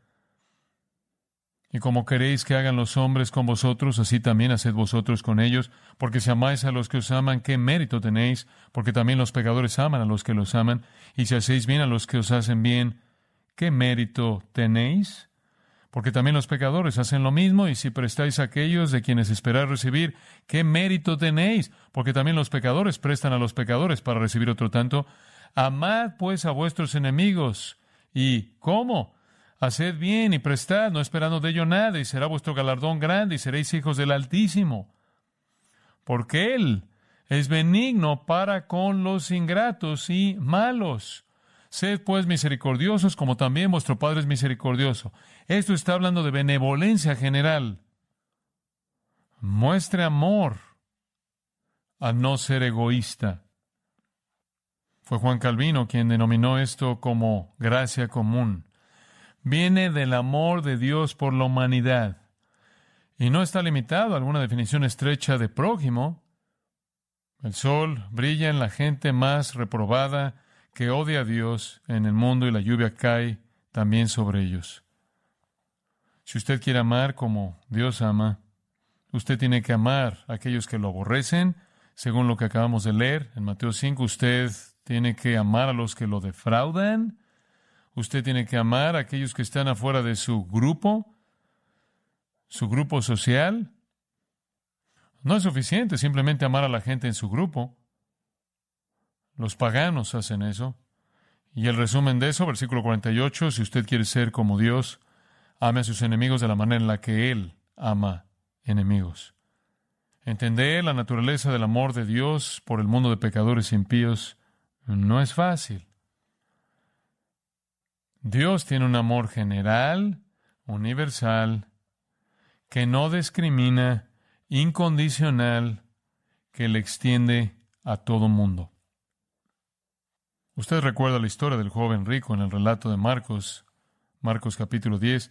Y como queréis que hagan los hombres con vosotros, así también haced vosotros con ellos, porque si amáis a los que os aman, qué mérito tenéis, porque también los pecadores aman a los que los aman, y si hacéis bien a los que os hacen bien, ¿qué mérito tenéis? Porque también los pecadores hacen lo mismo y si prestáis a aquellos de quienes esperáis recibir, ¿qué mérito tenéis? Porque también los pecadores prestan a los pecadores para recibir otro tanto. Amad pues a vuestros enemigos. ¿Y cómo? Haced bien y prestad, no esperando de ello nada, y será vuestro galardón grande, y seréis hijos del Altísimo. Porque Él es benigno para con los ingratos y malos. Sed pues misericordiosos como también vuestro Padre es misericordioso. Esto está hablando de benevolencia general. Muestre amor a no ser egoísta. Fue Juan Calvino quien denominó esto como gracia común. Viene del amor de Dios por la humanidad. Y no está limitado a alguna definición estrecha de prójimo. El sol brilla en la gente más reprobada que odia a Dios en el mundo y la lluvia cae también sobre ellos. Si usted quiere amar como Dios ama, usted tiene que amar a aquellos que lo aborrecen. Según lo que acabamos de leer en Mateo 5, usted tiene que amar a los que lo defraudan. Usted tiene que amar a aquellos que están afuera de su grupo, su grupo social. No es suficiente simplemente amar a la gente en su grupo. Los paganos hacen eso. Y el resumen de eso, versículo 48, si usted quiere ser como Dios, Ame a sus enemigos de la manera en la que Él ama enemigos. Entender la naturaleza del amor de Dios por el mundo de pecadores impíos no es fácil. Dios tiene un amor general, universal, que no discrimina, incondicional, que le extiende a todo mundo. Usted recuerda la historia del joven rico en el relato de Marcos, Marcos capítulo 10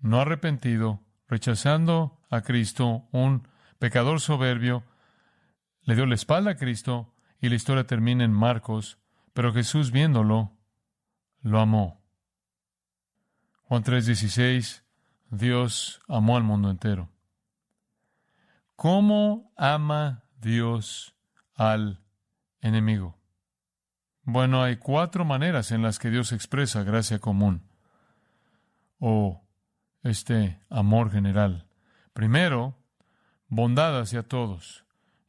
no arrepentido, rechazando a Cristo, un pecador soberbio, le dio la espalda a Cristo y la historia termina en Marcos, pero Jesús viéndolo, lo amó. Juan 3:16, Dios amó al mundo entero. ¿Cómo ama Dios al enemigo? Bueno, hay cuatro maneras en las que Dios expresa gracia común o este amor general. Primero, bondad hacia todos.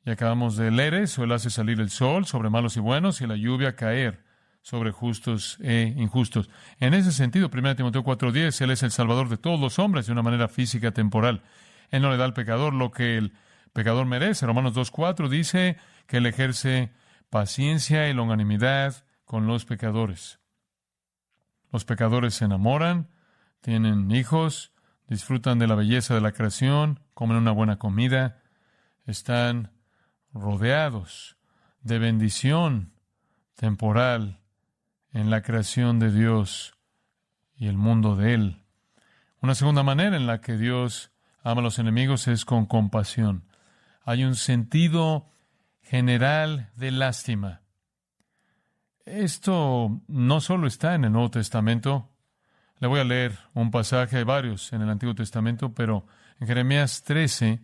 Y acabamos de leer eso, Él hace salir el sol sobre malos y buenos y la lluvia caer sobre justos e injustos. En ese sentido, 1 Timoteo 4:10, Él es el Salvador de todos los hombres de una manera física temporal. Él no le da al pecador lo que el pecador merece. Romanos 2:4 dice que Él ejerce paciencia y longanimidad con los pecadores. Los pecadores se enamoran, tienen hijos, disfrutan de la belleza de la creación, comen una buena comida, están rodeados de bendición temporal en la creación de Dios y el mundo de Él. Una segunda manera en la que Dios ama a los enemigos es con compasión. Hay un sentido general de lástima. Esto no solo está en el Nuevo Testamento, le voy a leer un pasaje, hay varios en el Antiguo Testamento, pero en Jeremías 13,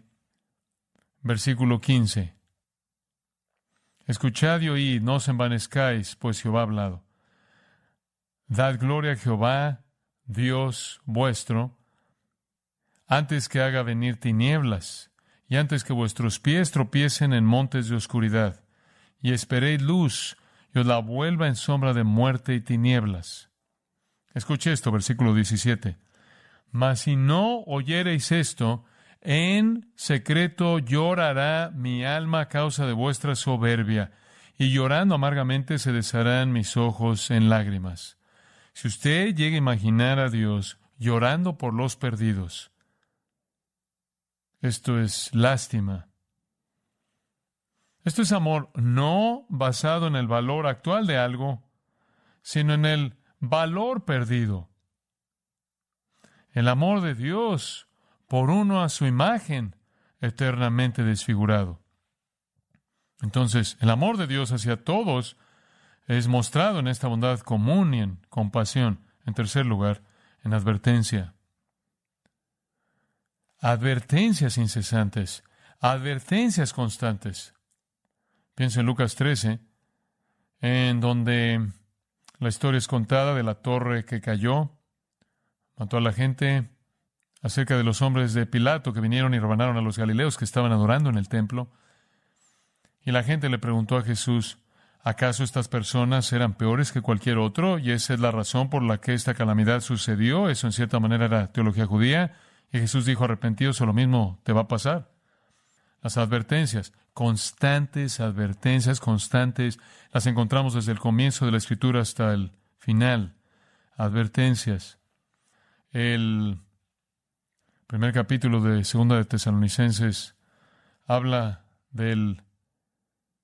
versículo 15. Escuchad y oíd, no os envanezcáis, pues Jehová ha hablado. Dad gloria a Jehová, Dios vuestro, antes que haga venir tinieblas, y antes que vuestros pies tropiecen en montes de oscuridad, y esperéis luz, y os la vuelva en sombra de muerte y tinieblas. Escuche esto, versículo 17. Mas si no oyereis esto, en secreto llorará mi alma a causa de vuestra soberbia, y llorando amargamente se desharán mis ojos en lágrimas. Si usted llega a imaginar a Dios llorando por los perdidos, esto es lástima. Esto es amor no basado en el valor actual de algo, sino en el valor perdido. El amor de Dios por uno a su imagen eternamente desfigurado. Entonces, el amor de Dios hacia todos es mostrado en esta bondad común y en compasión. En tercer lugar, en advertencia. Advertencias incesantes, advertencias constantes. Piensa en Lucas 13, en donde la historia es contada de la torre que cayó, mató a la gente, acerca de los hombres de Pilato que vinieron y rebanaron a los galileos que estaban adorando en el templo. Y la gente le preguntó a Jesús, ¿acaso estas personas eran peores que cualquier otro? Y esa es la razón por la que esta calamidad sucedió. Eso en cierta manera era teología judía. Y Jesús dijo, arrepentido: o lo mismo te va a pasar. Las advertencias, constantes advertencias, constantes, las encontramos desde el comienzo de la escritura hasta el final. Advertencias. El primer capítulo de Segunda de Tesalonicenses habla del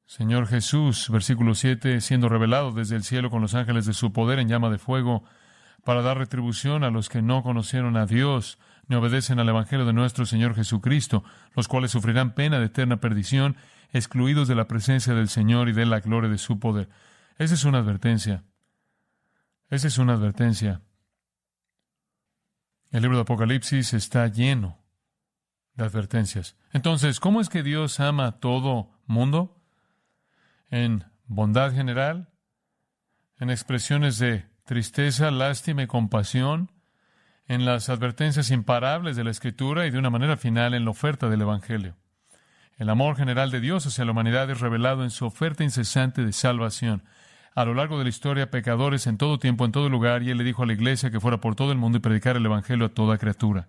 Señor Jesús, versículo 7, siendo revelado desde el cielo con los ángeles de su poder en llama de fuego, para dar retribución a los que no conocieron a Dios, obedecen al Evangelio de nuestro Señor Jesucristo, los cuales sufrirán pena de eterna perdición, excluidos de la presencia del Señor y de la gloria de su poder. Esa es una advertencia. Esa es una advertencia. El libro de Apocalipsis está lleno de advertencias. Entonces, ¿cómo es que Dios ama a todo mundo? En bondad general, en expresiones de tristeza, lástima y compasión, en las advertencias imparables de la Escritura y de una manera final en la oferta del Evangelio. El amor general de Dios hacia la humanidad es revelado en su oferta incesante de salvación. A lo largo de la historia, pecadores en todo tiempo, en todo lugar, y él le dijo a la iglesia que fuera por todo el mundo y predicar el Evangelio a toda criatura.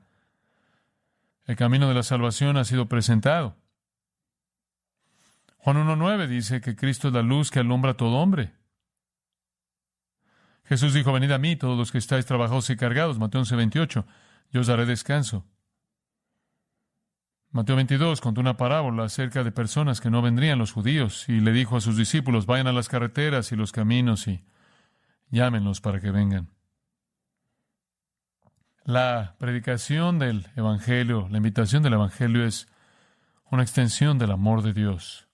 El camino de la salvación ha sido presentado. Juan 1.9 dice que Cristo es la luz que alumbra a todo hombre. Jesús dijo, venid a mí todos los que estáis trabajados y cargados, Mateo 11, 28, yo os daré descanso. Mateo 22 contó una parábola acerca de personas que no vendrían los judíos y le dijo a sus discípulos, vayan a las carreteras y los caminos y llámenlos para que vengan. La predicación del Evangelio, la invitación del Evangelio es una extensión del amor de Dios.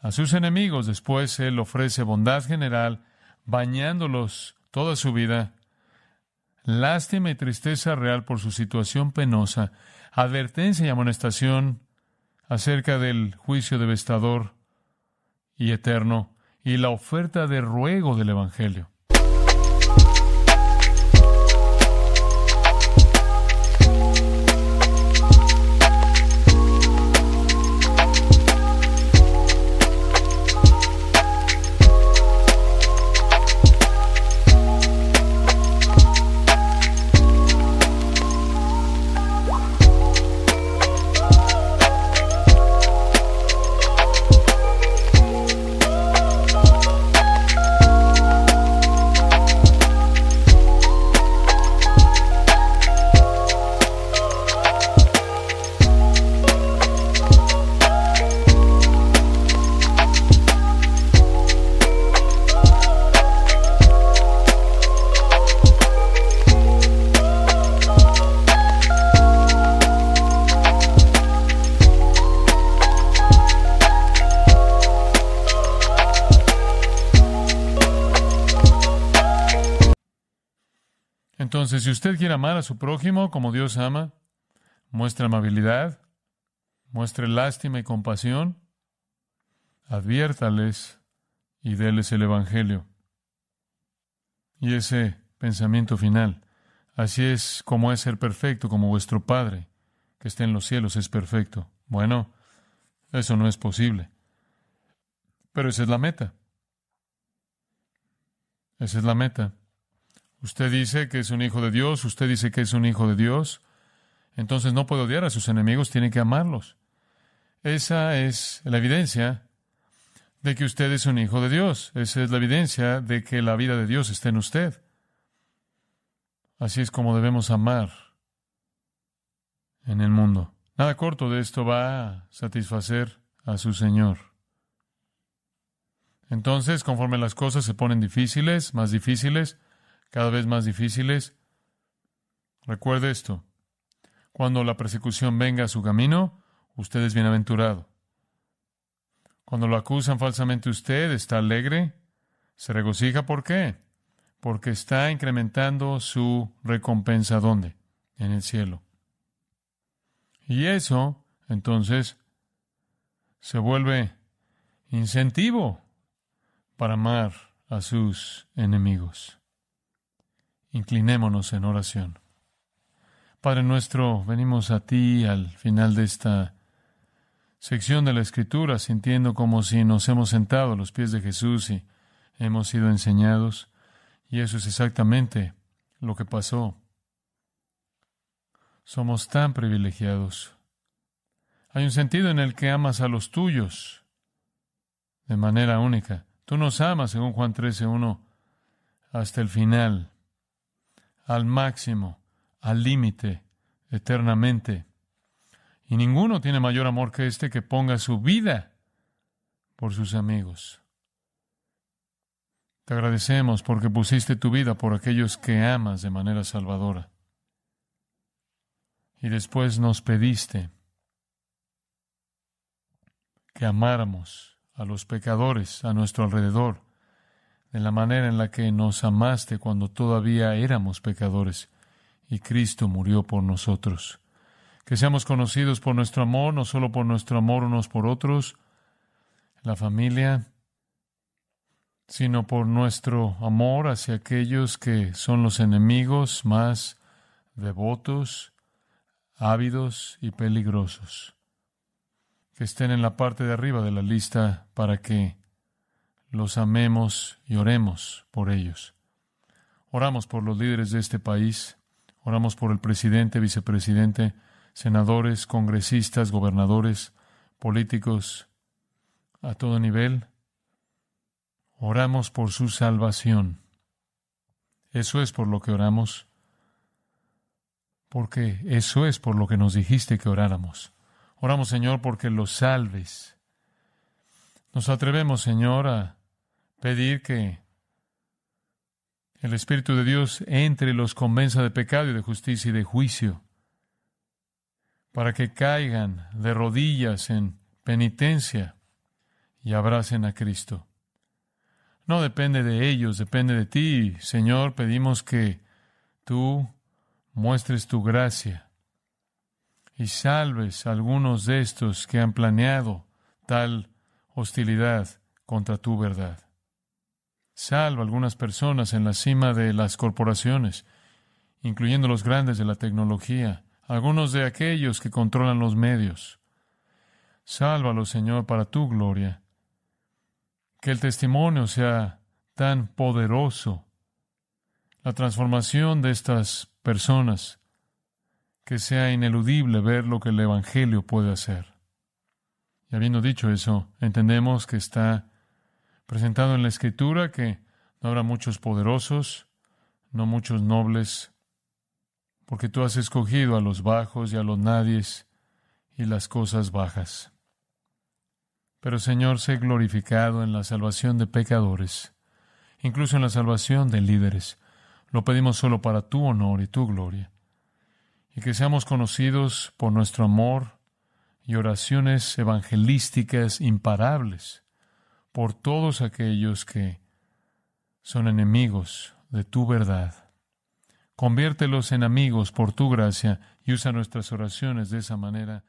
A sus enemigos después Él ofrece bondad general bañándolos toda su vida, lástima y tristeza real por su situación penosa, advertencia y amonestación acerca del juicio devastador y eterno, y la oferta de ruego del Evangelio. usted quiere amar a su prójimo como Dios ama, muestre amabilidad, muestre lástima y compasión, adviértales y déles el Evangelio. Y ese pensamiento final, así es como es ser perfecto, como vuestro Padre, que está en los cielos, es perfecto. Bueno, eso no es posible. Pero esa es la meta. Esa es la meta. Usted dice que es un hijo de Dios, usted dice que es un hijo de Dios. Entonces no puede odiar a sus enemigos, tiene que amarlos. Esa es la evidencia de que usted es un hijo de Dios. Esa es la evidencia de que la vida de Dios está en usted. Así es como debemos amar en el mundo. Nada corto de esto va a satisfacer a su Señor. Entonces, conforme las cosas se ponen difíciles, más difíciles, cada vez más difíciles. Recuerde esto. Cuando la persecución venga a su camino, usted es bienaventurado. Cuando lo acusan falsamente usted, está alegre, se regocija. ¿Por qué? Porque está incrementando su recompensa. ¿Dónde? En el cielo. Y eso, entonces, se vuelve incentivo para amar a sus enemigos. Inclinémonos en oración. Padre nuestro, venimos a ti al final de esta sección de la Escritura, sintiendo como si nos hemos sentado a los pies de Jesús y hemos sido enseñados. Y eso es exactamente lo que pasó. Somos tan privilegiados. Hay un sentido en el que amas a los tuyos de manera única. Tú nos amas, según Juan 13.1, hasta el final al máximo, al límite, eternamente. Y ninguno tiene mayor amor que este que ponga su vida por sus amigos. Te agradecemos porque pusiste tu vida por aquellos que amas de manera salvadora. Y después nos pediste que amáramos a los pecadores a nuestro alrededor en la manera en la que nos amaste cuando todavía éramos pecadores, y Cristo murió por nosotros. Que seamos conocidos por nuestro amor, no solo por nuestro amor unos por otros, la familia, sino por nuestro amor hacia aquellos que son los enemigos más devotos, ávidos y peligrosos, que estén en la parte de arriba de la lista para que los amemos y oremos por ellos. Oramos por los líderes de este país, oramos por el presidente, vicepresidente, senadores, congresistas, gobernadores, políticos, a todo nivel. Oramos por su salvación. Eso es por lo que oramos, porque eso es por lo que nos dijiste que oráramos. Oramos, Señor, porque los salves. Nos atrevemos, Señor, a pedir que el Espíritu de Dios entre y los convenza de pecado y de justicia y de juicio, para que caigan de rodillas en penitencia y abracen a Cristo. No depende de ellos, depende de ti. Señor, pedimos que tú muestres tu gracia y salves a algunos de estos que han planeado tal hostilidad contra tu verdad. Salva algunas personas en la cima de las corporaciones, incluyendo los grandes de la tecnología, algunos de aquellos que controlan los medios. Sálvalos, Señor, para tu gloria. Que el testimonio sea tan poderoso, la transformación de estas personas, que sea ineludible ver lo que el Evangelio puede hacer. Y habiendo dicho eso, entendemos que está presentado en la Escritura que no habrá muchos poderosos, no muchos nobles, porque tú has escogido a los bajos y a los nadies y las cosas bajas. Pero Señor, sé glorificado en la salvación de pecadores, incluso en la salvación de líderes. Lo pedimos solo para tu honor y tu gloria. Y que seamos conocidos por nuestro amor y oraciones evangelísticas imparables por todos aquellos que son enemigos de tu verdad. Conviértelos en amigos por tu gracia y usa nuestras oraciones de esa manera.